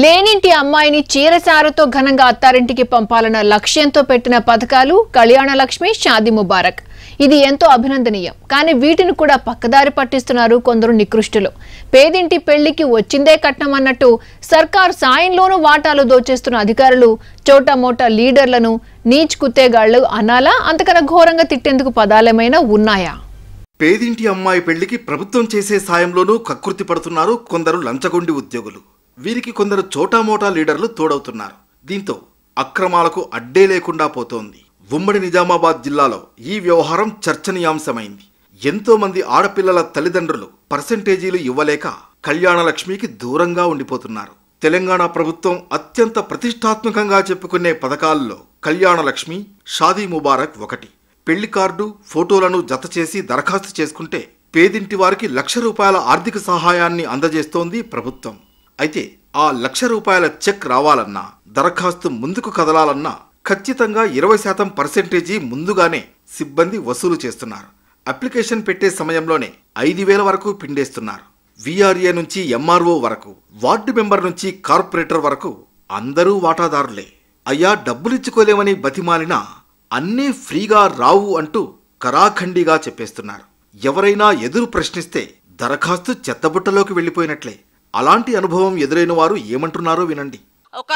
లేనింటి అమ్మాయిని చీరచారుతో ఘనంగా అత్తారింటికి పంపాలన్న లక్ష్యంతో పెట్టిన పథకాలు కళ్యాణ లక్ష్మి షాది ముబారక్ ఇది ఎంతో అభినందనీయం కానీ వీటిని కూడా పక్కదారి పట్టిస్తున్నారు కొందరు నికృష్టులు పేదింటి పెళ్లికి వచ్చిందే కట్నం అన్నట్టు సర్కార్ సాయంలోనూ వాటాలు దోచేస్తున్న అధికారులు చోటమోటా లీడర్లను నీచ్ కుత్తేగాళ్లు అనాలా అంతకన్నా ఘోరంగా తిట్టేందుకు పదాలేమైనా ఉన్నాయా పేదింటి అమ్మాయి పెళ్లికి ప్రభుత్వం చేసే సాయంలోనూ కకృతి పడుతున్నారు కొందరు లంచగొండి ఉద్యోగులు వీరికి కొందరు చోటామోటా లీడర్లు తోడవుతున్నారు దీంతో అక్రమాలకు అడ్డే లేకుండా పోతోంది ఉమ్మడి నిజామాబాద్ జిల్లాలో ఈ వ్యవహారం చర్చనీయాంశమైంది ఎంతో మంది ఆడపిల్లల తల్లిదండ్రులు పర్సెంటేజీలు ఇవ్వలేక కళ్యాణలక్ష్మికి దూరంగా ఉండిపోతున్నారు తెలంగాణ ప్రభుత్వం అత్యంత ప్రతిష్టాత్మకంగా చెప్పుకునే పథకాల్లో కళ్యాణలక్ష్మి షాదీ ముబారక్ ఒకటి పెళ్లి కార్డు ఫోటోలను జత చేసి దరఖాస్తు చేసుకుంటే పేదింటి వారికి లక్ష రూపాయల ఆర్థిక సహాయాన్ని అందజేస్తోంది ప్రభుత్వం అయితే ఆ లక్ష రూపాయల చెక్ రావాలన్నా దరఖాస్తు ముందుకు కదలాలన్నా ఖచ్చితంగా ఇరవై శాతం పర్సెంటేజీ ముందుగానే సిబ్బంది వసూలు చేస్తున్నారు అప్లికేషన్ పెట్టే సమయంలోనే ఐదు వేల వరకు పిండేస్తున్నారు విఆర్ఏ నుంచి ఎంఆర్ఓ వరకు వార్డు మెంబర్ నుంచి కార్పొరేటర్ వరకు అందరూ వాటాదారులే అయ్యా డబ్బులిచ్చుకోలేమని బతిమాలినా అన్నీ ఫ్రీగా రావు అంటూ కరాఖండిగా చెప్పేస్తున్నారు ఎవరైనా ఎదురు ప్రశ్నిస్తే దరఖాస్తు చెత్తబుట్టలోకి వెళ్ళిపోయినట్లే అలాంటి అనుభవం ఎదురైన వారు ఏమంటున్నారో వినండి ఒక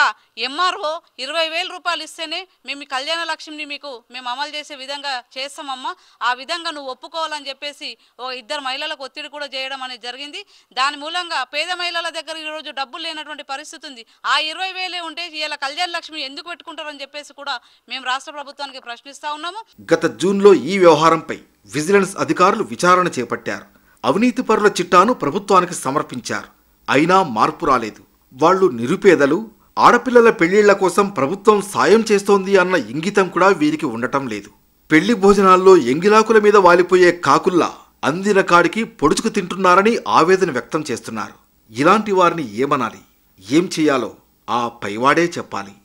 ఎంఆర్ఓ ఇరవై వేల రూపాయలు ఇస్తేనే మేము కళ్యాణ లక్ష్మిని మీకు మేము అమలు చేసే విధంగా చేస్తామమ్మా ఆ విధంగా నువ్వు ఒప్పుకోవాలని చెప్పేసి ఓ ఇద్దరు మహిళలకు ఒత్తిడి కూడా చేయడం అనేది జరిగింది దాని మూలంగా పేద మహిళల దగ్గర ఈరోజు డబ్బులు లేనటువంటి పరిస్థితి ఉంది ఆ ఇరవై వేలే ఉంటే ఇలా కళ్యాణ లక్ష్మి ఎందుకు పెట్టుకుంటారని చెప్పేసి కూడా మేము రాష్ట్ర ప్రభుత్వానికి ప్రశ్నిస్తా ఉన్నాము గత జూన్లో ఈ వ్యవహారంపై విజిలెన్స్ అధికారులు విచారణ చేపట్టారు అవినీతి పరుల చిట్టాను ప్రభుత్వానికి సమర్పించారు అయినా మార్పు రాలేదు వాళ్ళు నిరుపేదలు ఆడపిల్లల పెళ్లిళ్ల కోసం ప్రభుత్వం సాయం చేస్తోంది అన్న ఇంగితం కూడా వీరికి ఉండటం లేదు పెళ్లి భోజనాల్లో ఎంగిలాకుల మీద వాలిపోయే కాకుల్లా అందిన కాడికి పొడుచుకు తింటున్నారని ఆవేదన వ్యక్తం చేస్తున్నారు ఇలాంటి వారిని ఏమనాలి ఏం చేయాలో ఆ పైవాడే చెప్పాలి